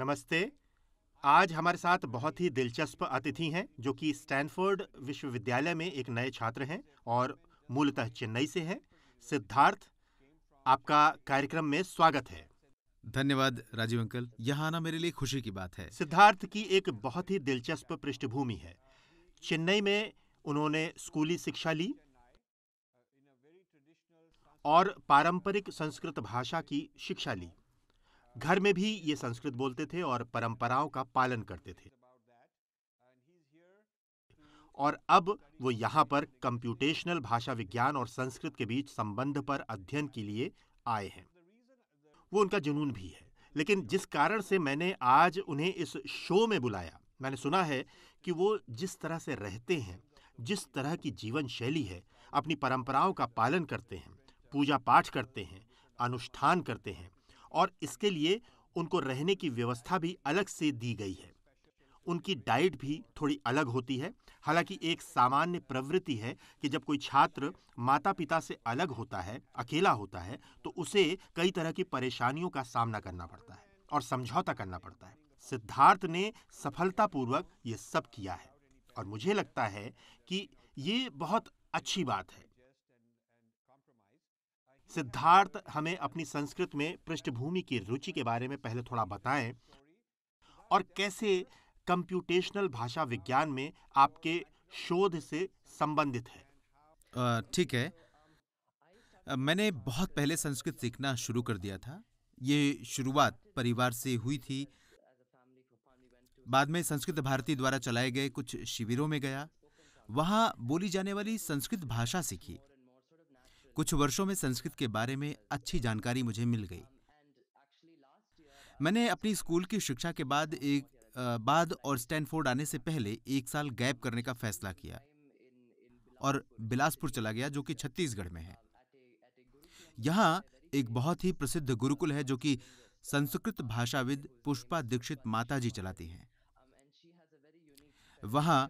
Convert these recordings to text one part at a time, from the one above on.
नमस्ते आज हमारे साथ बहुत ही दिलचस्प अतिथि हैं जो कि स्टैनफोर्ड विश्वविद्यालय में एक नए छात्र हैं और मूलतः चेन्नई से हैं सिद्धार्थ आपका कार्यक्रम में स्वागत है धन्यवाद राजीव अंकल यहाँ आना मेरे लिए खुशी की बात है सिद्धार्थ की एक बहुत ही दिलचस्प पृष्ठभूमि है चेन्नई में उन्होंने स्कूली शिक्षा ली और पारंपरिक संस्कृत भाषा की शिक्षा ली घर में भी ये संस्कृत बोलते थे और परंपराओं का पालन करते थे और अब वो यहाँ पर कंप्यूटेशनल भाषा विज्ञान और संस्कृत के बीच संबंध पर अध्ययन के लिए आए हैं वो उनका जुनून भी है लेकिन जिस कारण से मैंने आज उन्हें इस शो में बुलाया मैंने सुना है कि वो जिस तरह से रहते हैं जिस तरह की जीवन शैली है अपनी परंपराओं का पालन करते हैं पूजा पाठ करते हैं अनुष्ठान करते हैं और इसके लिए उनको रहने की व्यवस्था भी अलग से दी गई है उनकी डाइट भी थोड़ी अलग होती है हालांकि एक सामान्य प्रवृत्ति है कि जब कोई छात्र माता पिता से अलग होता है अकेला होता है तो उसे कई तरह की परेशानियों का सामना करना पड़ता है और समझौता करना पड़ता है सिद्धार्थ ने सफलतापूर्वक ये सब किया है और मुझे लगता है कि ये बहुत अच्छी बात है सिद्धार्थ हमें अपनी संस्कृत में पृष्ठभूमि की रुचि के बारे में पहले थोड़ा बताएं और कैसे कंप्यूटेशनल भाषा विज्ञान में आपके शोध से संबंधित है ठीक है मैंने बहुत पहले संस्कृत सीखना शुरू कर दिया था ये शुरुआत परिवार से हुई थी बाद में संस्कृत भारती द्वारा चलाए गए कुछ शिविरों में गया वहाँ बोली जाने वाली संस्कृत भाषा सीखी कुछ वर्षों में संस्कृत के बारे में अच्छी जानकारी मुझे मिल गई मैंने अपनी स्कूल की शिक्षा के बाद एक बाद और स्टैनफोर्ड आने से पहले एक साल गैप करने का फैसला किया और बिलासपुर चला गया जो कि छत्तीसगढ़ में है यहाँ एक बहुत ही प्रसिद्ध गुरुकुल है जो कि संस्कृत भाषाविद पुष्पा दीक्षित माता जी चलाती हैं वहाँ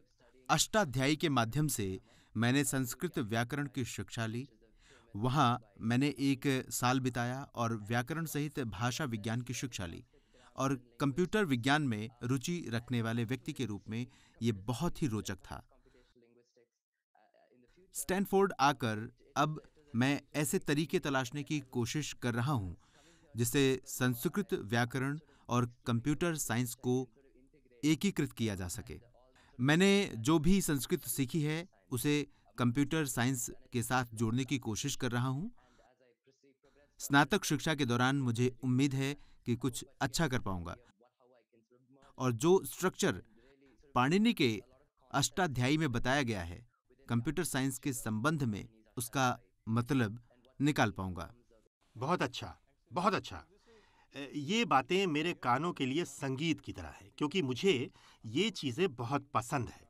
अष्टाध्यायी के माध्यम से मैंने संस्कृत व्याकरण की शिक्षा ली वहाँ मैंने एक साल बिताया और व्याकरण सहित भाषा विज्ञान की शिक्षा ली और कंप्यूटर विज्ञान में रुचि रखने वाले व्यक्ति के रूप में ये बहुत ही रोचक था स्टैनफोर्ड आकर अब मैं ऐसे तरीके तलाशने की कोशिश कर रहा हूँ जिससे संस्कृत व्याकरण और कंप्यूटर साइंस को एकीकृत किया जा सके मैंने जो भी संस्कृत सीखी है उसे कंप्यूटर साइंस के साथ जोड़ने की कोशिश कर रहा हूं स्नातक शिक्षा के दौरान मुझे उम्मीद है कि कुछ अच्छा कर पाऊंगा और जो स्ट्रक्चर पाणिनि के अष्टाध्यायी में बताया गया है कंप्यूटर साइंस के संबंध में उसका मतलब निकाल पाऊंगा बहुत अच्छा बहुत अच्छा ये बातें मेरे कानों के लिए संगीत की तरह है क्योंकि मुझे ये चीज़ें बहुत पसंद है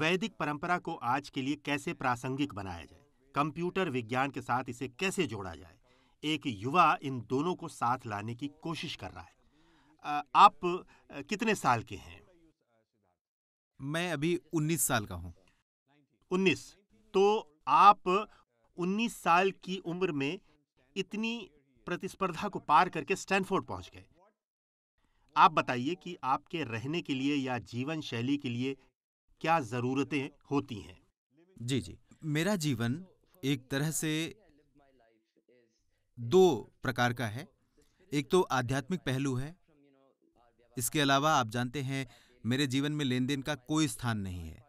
वैदिक परंपरा को आज के लिए कैसे प्रासंगिक बनाया जाए कंप्यूटर विज्ञान के साथ इसे कैसे जोड़ा जाए एक युवा इन दोनों को साथ लाने की कोशिश कर रहा है आप कितने साल के हैं मैं अभी 19 साल का हूं 19 तो आप 19 साल की उम्र में इतनी प्रतिस्पर्धा को पार करके स्टैनफोर्ड पहुंच गए आप बताइए कि आपके रहने के लिए या जीवन शैली के लिए क्या ज़रूरतें होती हैं जी जी मेरा जीवन एक तरह से दो प्रकार का है एक तो आध्यात्मिक पहलू है इसके अलावा आप जानते हैं मेरे जीवन में लेन देन का कोई स्थान नहीं है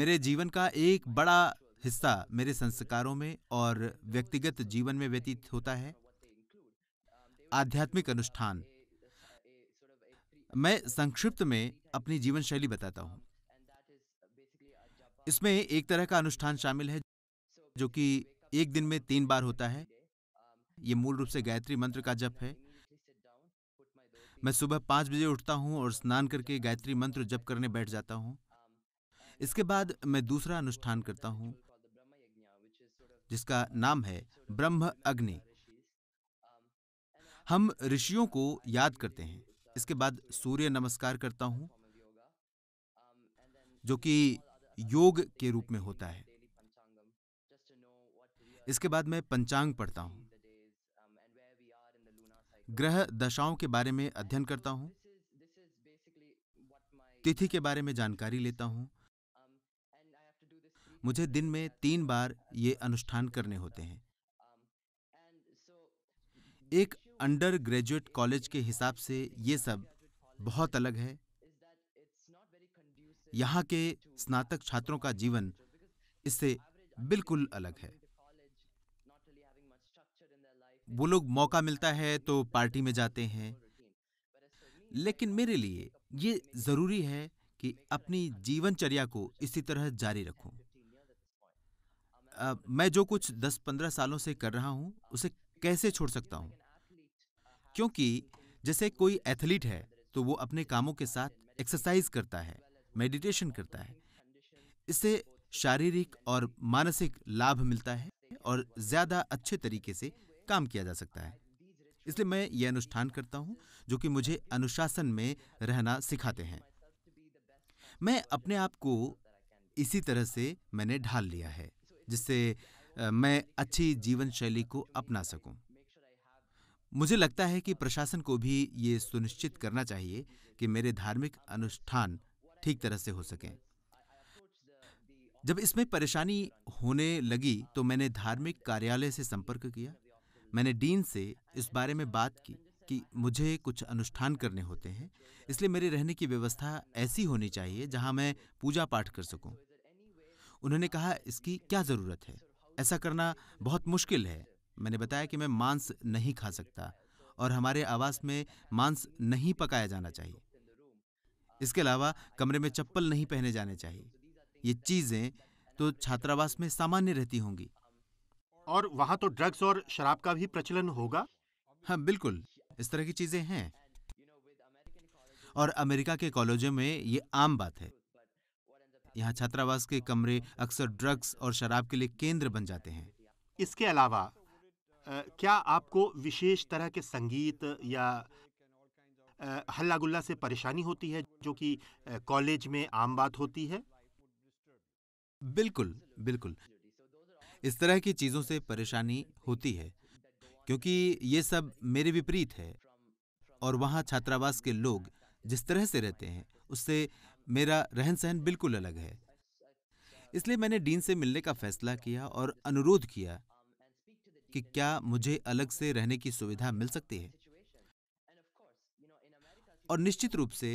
मेरे जीवन का एक बड़ा हिस्सा मेरे संस्कारों में और व्यक्तिगत जीवन में व्यतीत होता है आध्यात्मिक अनुष्ठान मैं संक्षिप्त में अपनी जीवन शैली बताता हूँ इसमें एक तरह का अनुष्ठान शामिल है जो कि एक दिन में तीन बार होता है ये मूल रूप से गायत्री मंत्र का जप है मैं सुबह पांच बजे उठता हूँ और स्नान करके गायत्री मंत्र जप करने बैठ जाता हूँ इसके बाद मैं दूसरा अनुष्ठान करता हूँ जिसका नाम है ब्रह्म अग्नि हम ऋषियों को याद करते हैं इसके बाद सूर्य नमस्कार करता हूँ जो कि योग के रूप में होता है इसके बाद मैं पंचांग पढ़ता हूँ ग्रह दशाओं के बारे में अध्ययन करता हूँ तिथि के बारे में जानकारी लेता हूँ मुझे दिन में तीन बार ये अनुष्ठान करने होते हैं एक अंडर ग्रेजुएट कॉलेज के हिसाब से ये सब बहुत अलग है यहाँ के स्नातक छात्रों का जीवन इससे बिल्कुल अलग है वो लोग मौका मिलता है तो पार्टी में जाते हैं लेकिन मेरे लिए ये ज़रूरी है कि अपनी जीवनचर्या को इसी तरह जारी रखूं। मैं जो कुछ 10-15 सालों से कर रहा हूं, उसे कैसे छोड़ सकता हूं? क्योंकि जैसे कोई एथलीट है तो वो अपने कामों के साथ एक्सरसाइज करता है मेडिटेशन करता है इससे शारीरिक और मानसिक लाभ मिलता है और ज़्यादा अच्छे तरीके से काम किया जा सकता है इसलिए मैं ये अनुष्ठान करता हूं जो कि मुझे अनुशासन में रहना सिखाते हैं मैं अपने आप को इसी तरह से मैंने ढाल लिया है जिससे मैं अच्छी जीवन शैली को अपना सकूं। मुझे लगता है कि प्रशासन को भी ये सुनिश्चित करना चाहिए कि मेरे धार्मिक अनुष्ठान ठीक तरह से हो सकें जब इसमें परेशानी होने लगी तो मैंने धार्मिक कार्यालय से संपर्क किया मैंने डीन से इस बारे में बात की कि मुझे कुछ अनुष्ठान करने होते हैं इसलिए मेरे रहने की व्यवस्था ऐसी होनी चाहिए जहां मैं पूजा पाठ कर सकूं। उन्होंने कहा इसकी क्या ज़रूरत है ऐसा करना बहुत मुश्किल है मैंने बताया कि मैं मांस नहीं खा सकता और हमारे आवास में मांस नहीं पकाया जाना चाहिए इसके अलावा कमरे में चप्पल नहीं पहने जाने चाहिए ये चीज़ें तो छात्रावास में सामान्य रहती होंगी और वहां तो ड्रग्स और शराब का भी प्रचलन होगा हाँ बिल्कुल इस तरह की चीज़ें हैं और अमेरिका के कॉलेजों में ये आम बात है यहाँ छात्रावास के कमरे अक्सर ड्रग्स और शराब के लिए केंद्र बन जाते हैं इसके अलावा क्या आपको विशेष तरह के संगीत या हल्ला गुल्ला से परेशानी होती है जो कि कॉलेज में आम बात होती है बिल्कुल बिल्कुल इस तरह की चीज़ों से परेशानी होती है क्योंकि ये सब मेरे विपरीत है और वहाँ छात्रावास के लोग जिस तरह से रहते हैं उससे मेरा रहन सहन बिल्कुल अलग है इसलिए मैंने डीन से मिलने का फैसला किया और अनुरोध किया कि क्या मुझे अलग से रहने की सुविधा मिल सकती है और निश्चित रूप से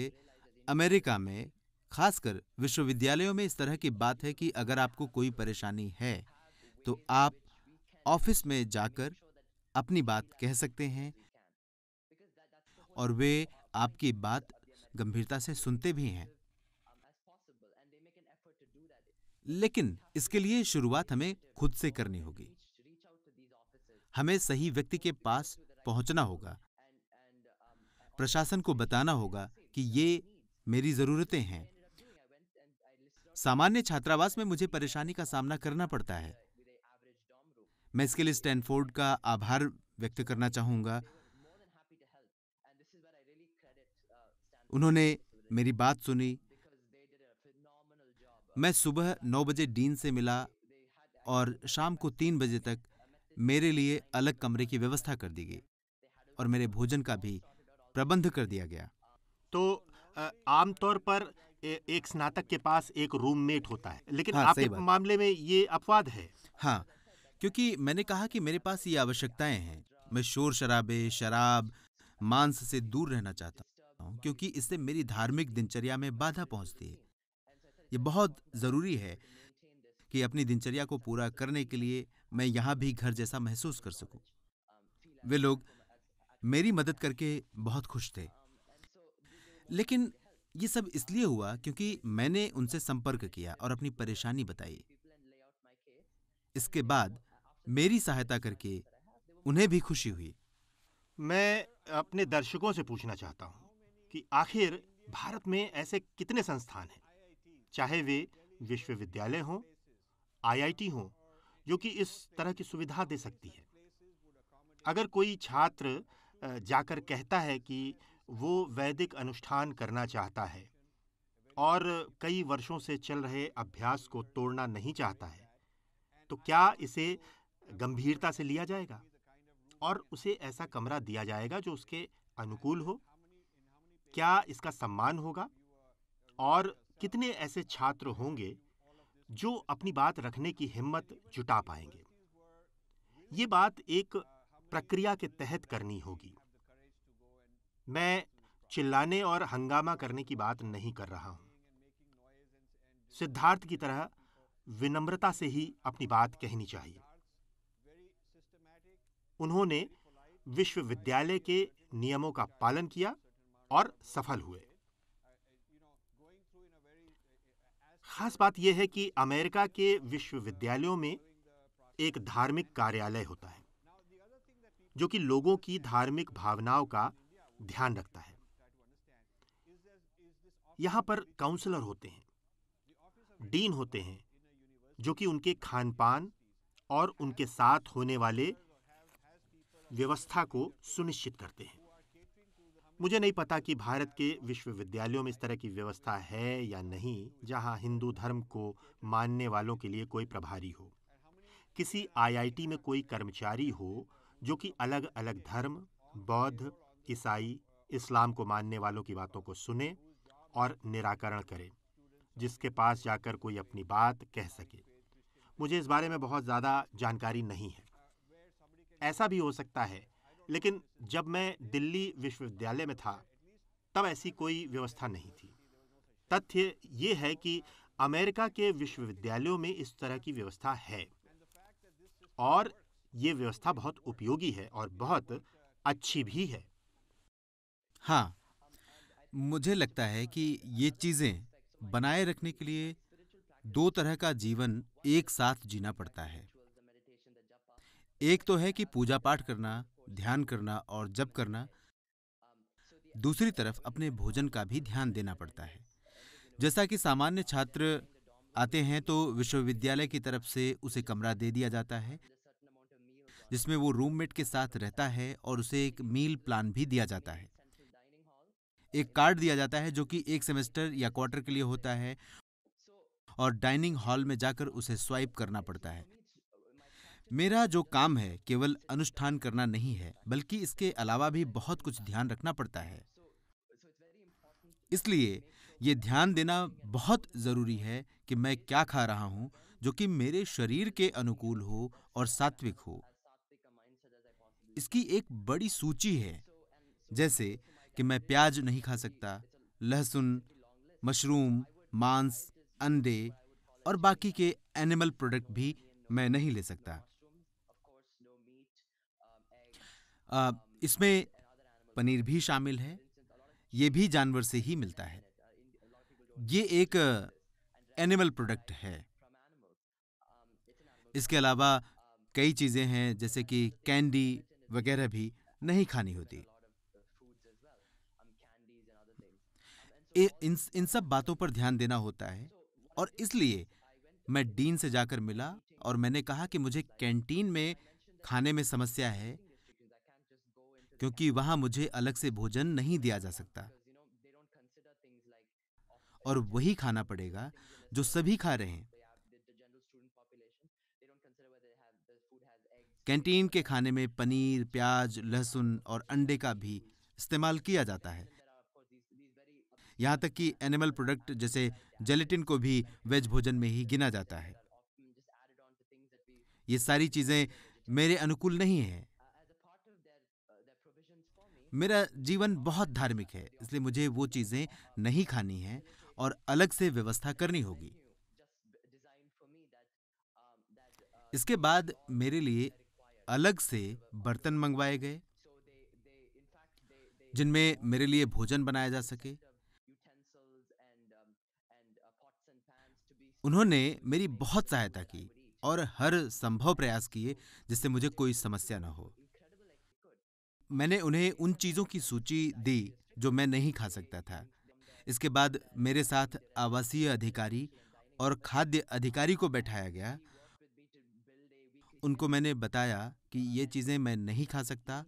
अमेरिका में खासकर विश्वविद्यालयों में इस तरह की बात है कि अगर आपको कोई परेशानी है तो आप ऑफिस में जाकर अपनी बात कह सकते हैं और वे आपकी बात गंभीरता से सुनते भी हैं लेकिन इसके लिए शुरुआत हमें खुद से करनी होगी हमें सही व्यक्ति के पास पहुंचना होगा प्रशासन को बताना होगा कि ये मेरी ज़रूरतें हैं सामान्य छात्रावास में मुझे परेशानी का सामना करना पड़ता है मैं इसके लिए स्टैनफोर्ड का आभार व्यक्त करना चाहूंगा उन्होंने मेरी बात सुनी मैं सुबह नौ बजे डीन से मिला और शाम को तीन बजे तक मेरे लिए अलग कमरे की व्यवस्था कर दी गई और मेरे भोजन का भी प्रबंध कर दिया गया तो आमतौर पर एक स्नातक के पास एक रूममेट होता है लेकिन हाँ, आपके मामले में ये अपवाद है हाँ क्योंकि मैंने कहा कि मेरे पास ये आवश्यकताएं हैं मैं शोर शराबे शराब मांस से दूर रहना चाहता हूँ क्योंकि इससे मेरी धार्मिक दिनचर्या में बाधा पहुँचती है ये बहुत ज़रूरी है कि अपनी दिनचर्या को पूरा करने के लिए मैं यहाँ भी घर जैसा महसूस कर सकूं। वे लोग मेरी मदद करके बहुत खुश थे लेकिन ये सब इसलिए हुआ क्योंकि मैंने उनसे संपर्क किया और अपनी परेशानी बताई इसके बाद मेरी सहायता करके उन्हें भी खुशी हुई मैं अपने दर्शकों से पूछना चाहता हूँ कि आखिर भारत में ऐसे कितने संस्थान हैं चाहे वे विश्वविद्यालय हों आईआईटी हों जो कि इस तरह की सुविधा दे सकती है अगर कोई छात्र जाकर कहता है कि वो वैदिक अनुष्ठान करना चाहता है और कई वर्षों से चल रहे अभ्यास को तोड़ना नहीं चाहता है तो क्या इसे गंभीरता से लिया जाएगा और उसे ऐसा कमरा दिया जाएगा जो उसके अनुकूल हो क्या इसका सम्मान होगा और कितने ऐसे छात्र होंगे जो अपनी बात रखने की हिम्मत जुटा पाएंगे ये बात एक प्रक्रिया के तहत करनी होगी मैं चिल्लाने और हंगामा करने की बात नहीं कर रहा हूं सिद्धार्थ की तरह विनम्रता से ही अपनी बात कहनी चाहिए उन्होंने विश्वविद्यालय के नियमों का पालन किया और सफल हुए खास बात यह है कि अमेरिका के विश्वविद्यालयों में एक धार्मिक कार्यालय होता है जो कि लोगों की धार्मिक भावनाओं का ध्यान रखता है यहां पर काउंसलर होते हैं डीन होते हैं जो कि उनके खान पान और उनके साथ होने वाले व्यवस्था को सुनिश्चित करते हैं मुझे नहीं पता कि भारत के विश्वविद्यालयों में इस तरह की व्यवस्था है या नहीं जहां हिंदू धर्म को मानने वालों के लिए कोई प्रभारी हो किसी आईआईटी में कोई कर्मचारी हो जो कि अलग अलग धर्म बौद्ध ईसाई इस्लाम को मानने वालों की बातों को सुने और निराकरण करे जिसके पास जाकर कोई अपनी बात कह सके मुझे इस बारे में बहुत ज़्यादा जानकारी नहीं है ऐसा भी हो सकता है लेकिन जब मैं दिल्ली विश्वविद्यालय में था तब ऐसी कोई व्यवस्था नहीं थी तथ्य ये है कि अमेरिका के विश्वविद्यालयों में इस तरह की व्यवस्था है और ये व्यवस्था बहुत उपयोगी है और बहुत अच्छी भी है हाँ मुझे लगता है कि ये चीज़ें बनाए रखने के लिए दो तरह का जीवन एक साथ जीना पड़ता है एक तो है कि पूजा पाठ करना ध्यान करना और जप करना दूसरी तरफ अपने भोजन का भी ध्यान देना पड़ता है जैसा कि सामान्य छात्र आते हैं तो विश्वविद्यालय की तरफ से उसे कमरा दे दिया जाता है जिसमें वो रूममेट के साथ रहता है और उसे एक मील प्लान भी दिया जाता है एक कार्ड दिया जाता है जो कि एक सेमेस्टर या क्वार्टर के लिए होता है और डाइनिंग हॉल में जाकर उसे स्वाइप करना पड़ता है मेरा जो काम है केवल अनुष्ठान करना नहीं है बल्कि इसके अलावा भी बहुत कुछ ध्यान रखना पड़ता है इसलिए ये ध्यान देना बहुत ज़रूरी है कि मैं क्या खा रहा हूँ जो कि मेरे शरीर के अनुकूल हो और सात्विक हो इसकी एक बड़ी सूची है जैसे कि मैं प्याज नहीं खा सकता लहसुन मशरूम मांस अंडे और बाकी के एनिमल प्रोडक्ट भी मैं नहीं ले सकता इसमें पनीर भी शामिल है ये भी जानवर से ही मिलता है ये एक एनिमल प्रोडक्ट है इसके अलावा कई चीज़ें हैं जैसे कि कैंडी वगैरह भी नहीं खानी होती इन इन सब बातों पर ध्यान देना होता है और इसलिए मैं डीन से जाकर मिला और मैंने कहा कि मुझे कैंटीन में खाने में समस्या है क्योंकि वहां मुझे अलग से भोजन नहीं दिया जा सकता और वही खाना पड़ेगा जो सभी खा रहे हैं कैंटीन के खाने में पनीर प्याज लहसुन और अंडे का भी इस्तेमाल किया जाता है यहाँ तक कि एनिमल प्रोडक्ट जैसे जेलेटिन को भी वेज भोजन में ही गिना जाता है ये सारी चीज़ें मेरे अनुकूल नहीं हैं मेरा जीवन बहुत धार्मिक है इसलिए मुझे वो चीज़ें नहीं खानी हैं और अलग से व्यवस्था करनी होगी इसके बाद मेरे लिए अलग से बर्तन मंगवाए गए जिनमें मेरे लिए भोजन बनाया जा सके उन्होंने मेरी बहुत सहायता की और हर संभव प्रयास किए जिससे मुझे कोई समस्या न हो मैंने उन्हें उन चीज़ों की सूची दी जो मैं नहीं खा सकता था इसके बाद मेरे साथ आवासीय अधिकारी और खाद्य अधिकारी को बैठाया गया उनको मैंने बताया कि ये चीज़ें मैं नहीं खा सकता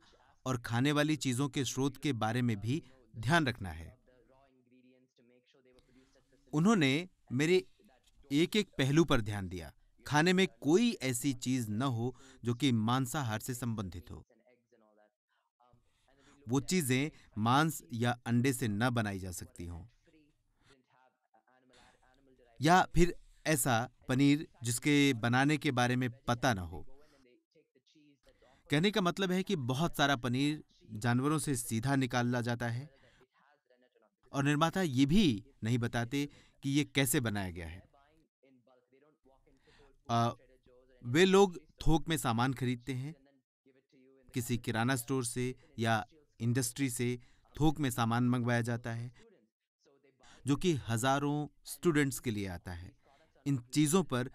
और खाने वाली चीज़ों के स्रोत के बारे में भी ध्यान रखना है उन्होंने मेरे एक एक पहलू पर ध्यान दिया खाने में कोई ऐसी चीज़ न हो जो कि मांसाहार से संबंधित हो वो चीज़ें मांस या अंडे से न बनाई जा सकती हों या फिर ऐसा पनीर जिसके बनाने के बारे में पता न हो कहने का मतलब है कि बहुत सारा पनीर जानवरों से सीधा निकाला जाता है और निर्माता ये भी नहीं बताते कि ये कैसे बनाया गया है आ, वे लोग थोक में सामान खरीदते हैं किसी किराना स्टोर से या इंडस्ट्री से थोक में सामान मंगवाया जाता है जो कि हजारों स्टूडेंट्स के लिए आता है इन चीज़ों पर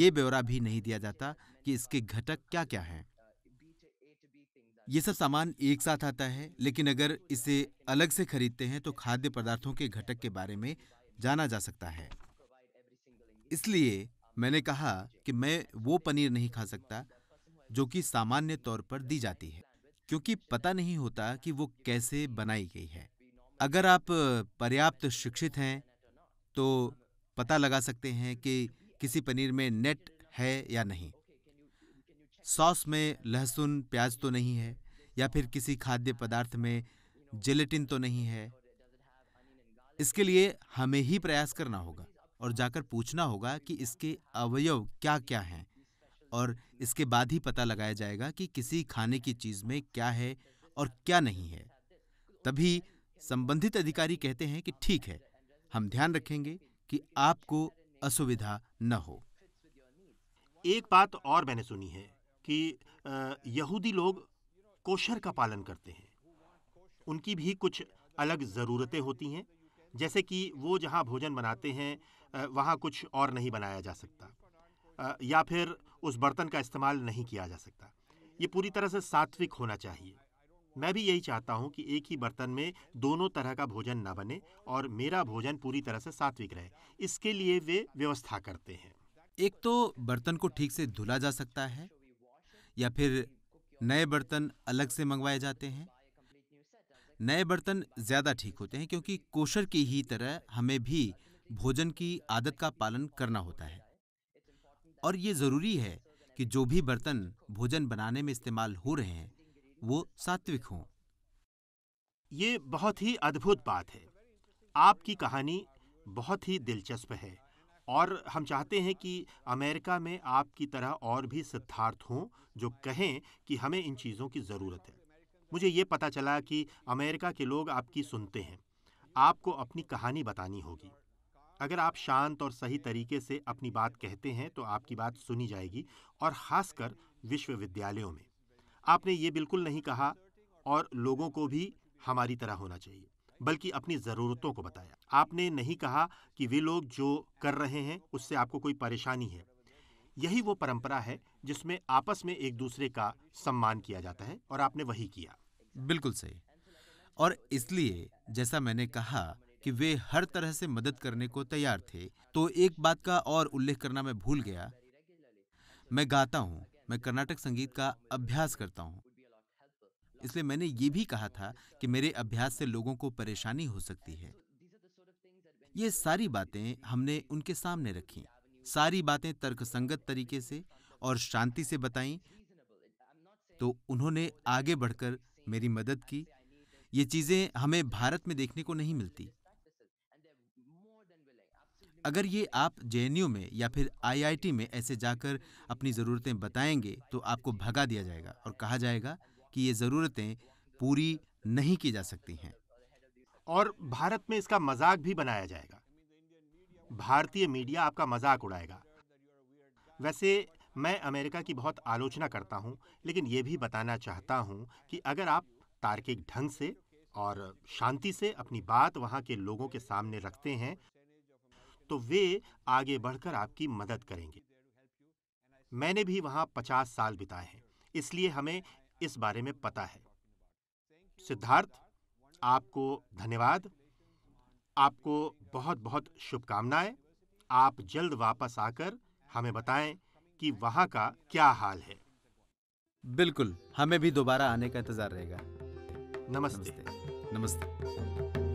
यह ब्यौरा भी नहीं दिया जाता कि इसके घटक क्या क्या हैं ये सब सामान एक साथ आता है लेकिन अगर इसे अलग से खरीदते हैं तो खाद्य पदार्थों के घटक के बारे में जाना जा सकता है इसलिए मैंने कहा कि मैं वो पनीर नहीं खा सकता जो कि सामान्य तौर पर दी जाती है क्योंकि पता नहीं होता कि वो कैसे बनाई गई है अगर आप पर्याप्त शिक्षित हैं तो पता लगा सकते हैं कि किसी पनीर में नेट है या नहीं सॉस में लहसुन प्याज तो नहीं है या फिर किसी खाद्य पदार्थ में जिलेटिन तो नहीं है इसके लिए हमें ही प्रयास करना होगा और जाकर पूछना होगा कि इसके अवयव क्या क्या हैं और इसके बाद ही पता लगाया जाएगा कि किसी खाने की चीज़ में क्या है और क्या नहीं है तभी संबंधित अधिकारी कहते हैं कि ठीक है हम ध्यान रखेंगे कि आपको असुविधा न हो एक बात और मैंने सुनी है कि यहूदी लोग कोशर का पालन करते हैं उनकी भी कुछ अलग ज़रूरतें होती हैं जैसे कि वो जहाँ भोजन बनाते हैं वहाँ कुछ और नहीं बनाया जा सकता या फिर उस बर्तन का इस्तेमाल नहीं किया जा सकता ये पूरी तरह से सात्विक होना चाहिए मैं भी यही चाहता हूँ कि एक ही बर्तन में दोनों तरह का भोजन न बने और मेरा भोजन पूरी तरह से सात्विक रहे इसके लिए वे व्यवस्था करते हैं एक तो बर्तन को ठीक से धुला जा सकता है या फिर नए बर्तन अलग से मंगवाए जाते हैं नए बर्तन ज़्यादा ठीक होते हैं क्योंकि कोशर की ही तरह हमें भी भोजन की आदत का पालन करना होता है और ये ज़रूरी है कि जो भी बर्तन भोजन बनाने में इस्तेमाल हो रहे हैं वो सात्विक हों ये बहुत ही अद्भुत बात है आपकी कहानी बहुत ही दिलचस्प है और हम चाहते हैं कि अमेरिका में आपकी तरह और भी सिद्धार्थ हों जो कहें कि हमें इन चीज़ों की ज़रूरत है मुझे ये पता चला कि अमेरिका के लोग आपकी सुनते हैं आपको अपनी कहानी बतानी होगी अगर आप शांत और सही तरीके से अपनी बात कहते हैं तो आपकी बात सुनी जाएगी और ख़ासकर विश्वविद्यालयों में आपने ये बिल्कुल नहीं कहा और लोगों को भी हमारी तरह होना चाहिए बल्कि अपनी ज़रूरतों को बताया आपने नहीं कहा कि वे लोग जो कर रहे हैं उससे आपको कोई परेशानी है यही वो परंपरा है जिसमें आपस में एक दूसरे का सम्मान किया जाता है और आपने वही किया बिल्कुल सही और इसलिए जैसा मैंने कहा कि वे हर तरह से मदद करने को तैयार थे तो एक बात का और उल्लेख करना मैं भूल गया मैं गाता हूँ मैं कर्नाटक संगीत का अभ्यास करता हूँ इसलिए मैंने ये भी कहा था कि मेरे अभ्यास से लोगों को परेशानी हो सकती है ये सारी बातें हमने उनके सामने रखी सारी बातें तर्कसंगत तरीके से और शांति से बताई तो उन्होंने आगे बढ़कर मेरी मदद की ये चीज़ें हमें भारत में देखने को नहीं मिलती अगर ये आप जे में या फिर आईआईटी में ऐसे जाकर अपनी ज़रूरतें बताएंगे तो आपको भगा दिया जाएगा और कहा जाएगा कि ये ज़रूरतें पूरी नहीं की जा सकती हैं और भारत में इसका मजाक भी बनाया जाएगा भारतीय मीडिया आपका मजाक उड़ाएगा वैसे मैं अमेरिका की बहुत आलोचना करता हूं, लेकिन ये भी बताना चाहता हूं कि अगर आप तार्किक ढंग से और शांति से अपनी बात वहां के लोगों के सामने रखते हैं तो वे आगे बढ़कर आपकी मदद करेंगे मैंने भी वहां पचास साल बिताए हैं इसलिए हमें इस बारे में पता है सिद्धार्थ आपको धन्यवाद आपको बहुत बहुत शुभकामनाएं आप जल्द वापस आकर हमें बताएं कि वहां का क्या हाल है बिल्कुल हमें भी दोबारा आने का इंतजार रहेगा नमस्ते, नमस्ते। नमस्ते